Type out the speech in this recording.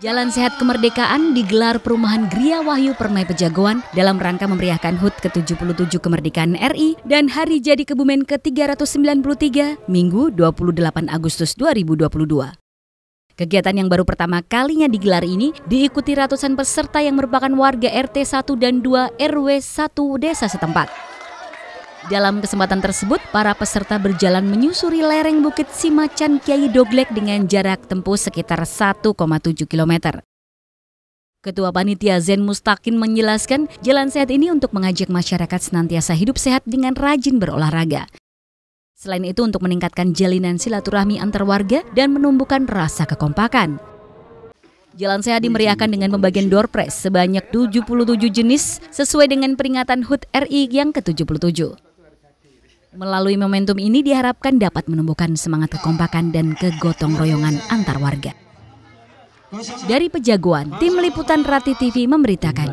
Jalan Sehat Kemerdekaan digelar Perumahan Gria Wahyu Permai Pejagoan dalam rangka memeriahkan HUT ke-77 kemerdekaan RI dan Hari Jadi Kebumen ke-393 Minggu 28 Agustus 2022. Kegiatan yang baru pertama kalinya digelar ini diikuti ratusan peserta yang merupakan warga RT 1 dan 2 RW 1 desa setempat. Dalam kesempatan tersebut, para peserta berjalan menyusuri lereng Bukit Simacan Kiai Doglek dengan jarak tempuh sekitar 1,7 km. Ketua Panitia Zen Mustakin menjelaskan jalan sehat ini untuk mengajak masyarakat senantiasa hidup sehat dengan rajin berolahraga. Selain itu untuk meningkatkan jalinan silaturahmi antar warga dan menumbuhkan rasa kekompakan. Jalan sehat dimeriahkan dengan pembagian door prize sebanyak 77 jenis sesuai dengan peringatan HUT RI yang ke-77. Melalui momentum ini diharapkan dapat menumbuhkan semangat kekompakan dan kegotong royongan antar warga. Dari Pejagoan, tim liputan Rati TV memberitakan.